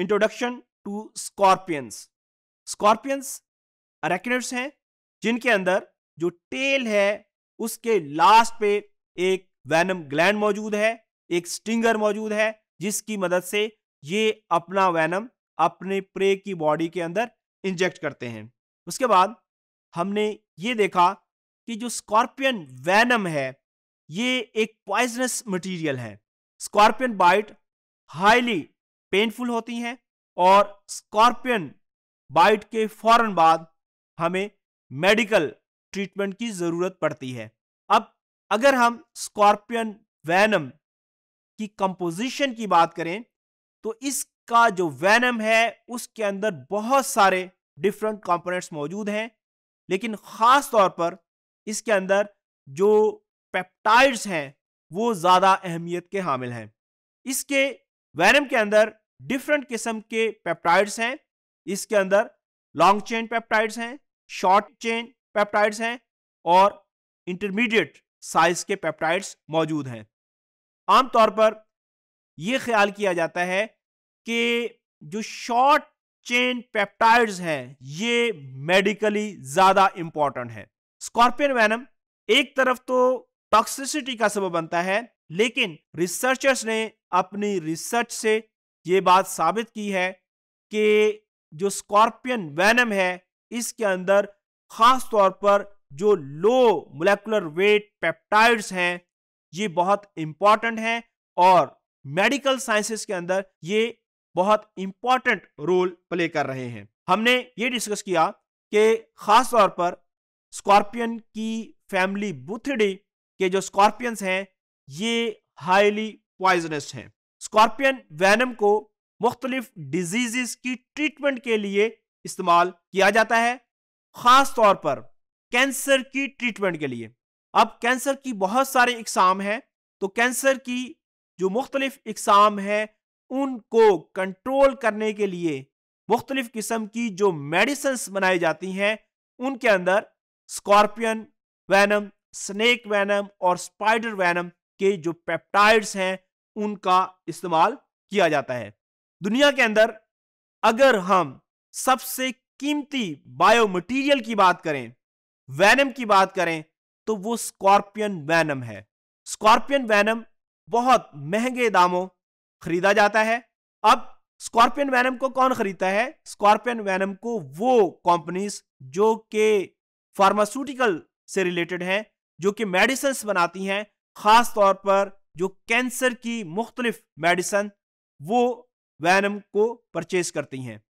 introduction to scorpions scorpions arachnids हैं जिनके अंदर जो टेल है उसके लास्ट पे एक वैनम ग्लैंड मौजूद है एक स्टिंगर मौजूद है जिसकी मदद से ये अपना वैनम अपने प्रे की बॉडी के अंदर इंजेक्ट करते हैं उसके बाद हमने ये देखा कि जो स्कॉर्पियन वैनम है ये एक पॉइजनस मटेरियल है स्कॉर्पियन बाइट हाईली पेनफुल होती हैं और स्कॉर्पियन बाइट के फौरन बाद हमें मेडिकल ट्रीटमेंट की ज़रूरत पड़ती है अब अगर हम स्कॉर्पियन वैनम की कंपोजिशन की बात करें तो इसका जो वैनम है उसके अंदर बहुत सारे डिफरेंट कंपोनेंट्स मौजूद हैं लेकिन ख़ास तौर पर इसके अंदर जो पेप्टाइड्स हैं वो ज़्यादा अहमियत के हामिल हैं इसके वैनम के अंदर डिफरेंट किस्म के पेप्टाइड्स हैं इसके अंदर लॉन्ग चेन पेप्टाइड्स हैं शॉर्ट चेन पेप्टाइड्स हैं और इंटरमीडिएट साइज के पेप्टाइड्स मौजूद हैं आमतौर पर यह ख्याल किया जाता है कि जो शॉर्ट चेन पेप्टाइड्स हैं ये मेडिकली ज़्यादा इंपॉर्टेंट है स्कॉर्पियन वैनम एक तरफ तो टॉक्सिसिटी का सबब बनता है लेकिन रिसर्चर्स ने अपनी रिसर्च से ये बात साबित की है कि जो स्कॉर्पियन वैनम है इसके अंदर ख़ास तौर पर जो लो मोलेकुलर वेट पेप्टाइड्स हैं ये बहुत इंपॉर्टेंट हैं और मेडिकल साइंसेस के अंदर ये बहुत इंपॉर्टेंट रोल प्ले कर रहे हैं हमने ये डिस्कस किया कि ख़ास तौर पर स्कॉर्पियन की फैमिली बुथडी के जो स्कॉर्पियंस हैं ये हाईली पॉइजनस हैं स्कॉर्पियन वैनम को मुख्तलिफ डिजीज़ की ट्रीटमेंट के लिए इस्तेमाल किया जाता है ख़ास तौर पर कैंसर की ट्रीटमेंट के लिए अब कैंसर की बहुत सारे इकसाम हैं तो कैंसर की जो मुख्तलिफ इकसाम है उनको कंट्रोल करने के लिए मुख्तलिफ किस्म की जो मेडिसन्स बनाई जाती हैं उनके अंदर स्कॉर्पियन वैनम स्नेक वैनम और स्पाइडर वैनम के जो पेप्टाइड्स हैं उनका इस्तेमाल किया जाता है दुनिया के अंदर अगर हम सबसे कीमती मटीरियल की बात करें वैनम की बात करें तो वो स्कॉर्पियन वैनम है स्कॉर्पियन वैनम बहुत महंगे दामों खरीदा जाता है अब स्कॉर्पियन वैनम को कौन खरीदता है स्कॉर्पियन वैनम को वो कंपनीज जो कि फार्मास्यूटिकल से रिलेटेड हैं जो कि मेडिसिन बनाती हैं खास तौर पर जो कैंसर की मुख्तलिफ मेडिसन वो वैनम को परचेज करती हैं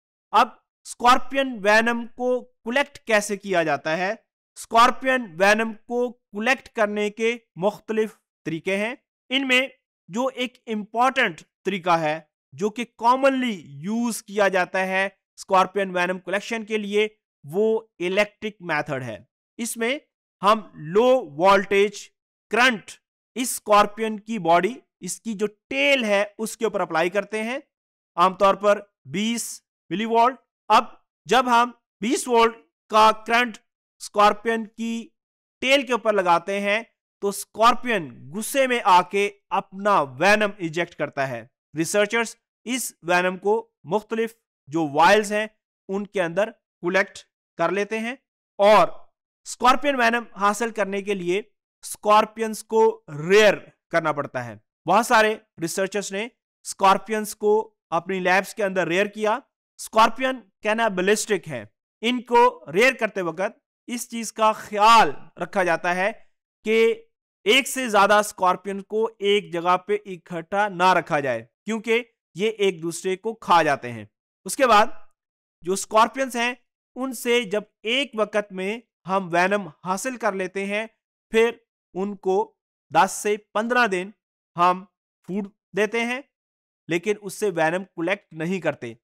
अब स्कॉर्पियन वैनम को कलेक्ट कैसे किया जाता है स्कॉर्पियन वैनम को कलेक्ट करने के मुख्तलिफ तरीके हैं इनमें जो एक इम्पॉर्टेंट तरीका है जो कि कॉमनली यूज किया जाता है स्कॉर्पियन वैनम कलेक्शन के लिए वो इलेक्ट्रिक मेथड है इसमें हम लो वोल्टेज करंट इस स्कॉर्पियन की बॉडी इसकी जो टेल है उसके ऊपर अप्लाई करते हैं आमतौर पर 20 मिली वोल्ट अब जब हम 20 वोल्ट का करंट स्कॉर्पियन की टेल के ऊपर लगाते हैं तो स्कॉर्पियन गुस्से में आके अपना वैनम इजेक्ट करता है रिसर्चर्स इस वैनम को मुख्तलिफ जो वायल्स हैं उनके अंदर कलेक्ट कर लेते हैं और स्कॉर्पियन वैनम हासिल करने के लिए स्कॉर्पियंस को रेयर करना पड़ता है बहुत सारे रिसर्चर्स ने स्कॉर्पियंस को अपनी लैब्स के अंदर रेयर किया स्कॉर्पियन कैनाबलिस्टिक है इनको रेयर करते वक्त इस चीज का ख्याल रखा जाता है कि एक से ज्यादा स्कॉर्पियन को एक जगह पे इकट्ठा ना रखा जाए क्योंकि ये एक दूसरे को खा जाते हैं उसके बाद जो स्कॉर्पियंस हैं उनसे जब एक वक्त में हम वैनम हासिल कर लेते हैं फिर उनको 10 से 15 दिन हम फूड देते हैं लेकिन उससे वैनम कलेक्ट नहीं करते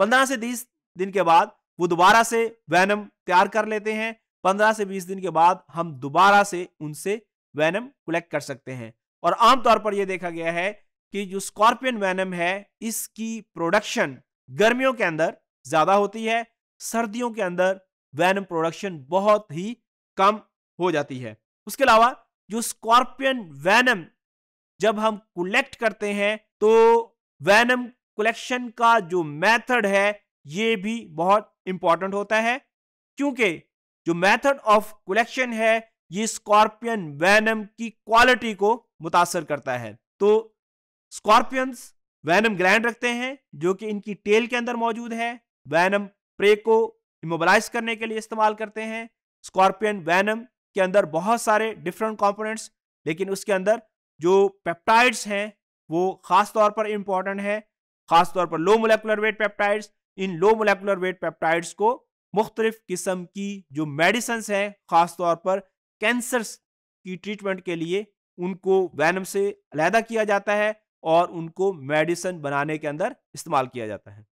15 से 20 दिन के बाद वो दोबारा से वैनम तैयार कर लेते हैं 15 से 20 दिन के बाद हम दोबारा से उनसे वैनम कलेक्ट कर सकते हैं और आमतौर पर यह देखा गया है कि जो स्कॉर्पियन वैनम है इसकी प्रोडक्शन गर्मियों के अंदर ज़्यादा होती है सर्दियों के अंदर वैनम प्रोडक्शन बहुत ही कम हो जाती है उसके अलावा जो स्कॉर्पियन वैनम जब हम कलेक्ट करते हैं तो वैनम कलेक्शन का जो मेथड है ये भी बहुत इंपॉर्टेंट होता है क्योंकि जो मेथड ऑफ कलेक्शन है ये स्कॉर्पियन वैनम की क्वालिटी को मुतासर करता है तो स्कॉर्पियंस वैनम ग्रैंड रखते हैं जो कि इनकी टेल के अंदर मौजूद है वैनम प्रे को इमोबलाइज करने के लिए इस्तेमाल करते हैं स्कॉर्पियन वैनम के अंदर बहुत सारे डिफरेंट कॉम्पोनेंट्स लेकिन उसके अंदर जो पेप्टाइड्स हैं वो खास तौर पर इम्पॉर्टेंट है खास तौर पर लो मोलेकुलर वेट पेप्टाइड्स इन लो मोलेकुलर वेट पेप्टाइड्स को मुख्तलिफ किस्म की जो मेडिसन हैं ख़ास तौर पर कैंसर्स की ट्रीटमेंट के लिए उनको वैनम से अलहदा किया जाता है और उनको मेडिसन बनाने के अंदर इस्तेमाल किया जाता है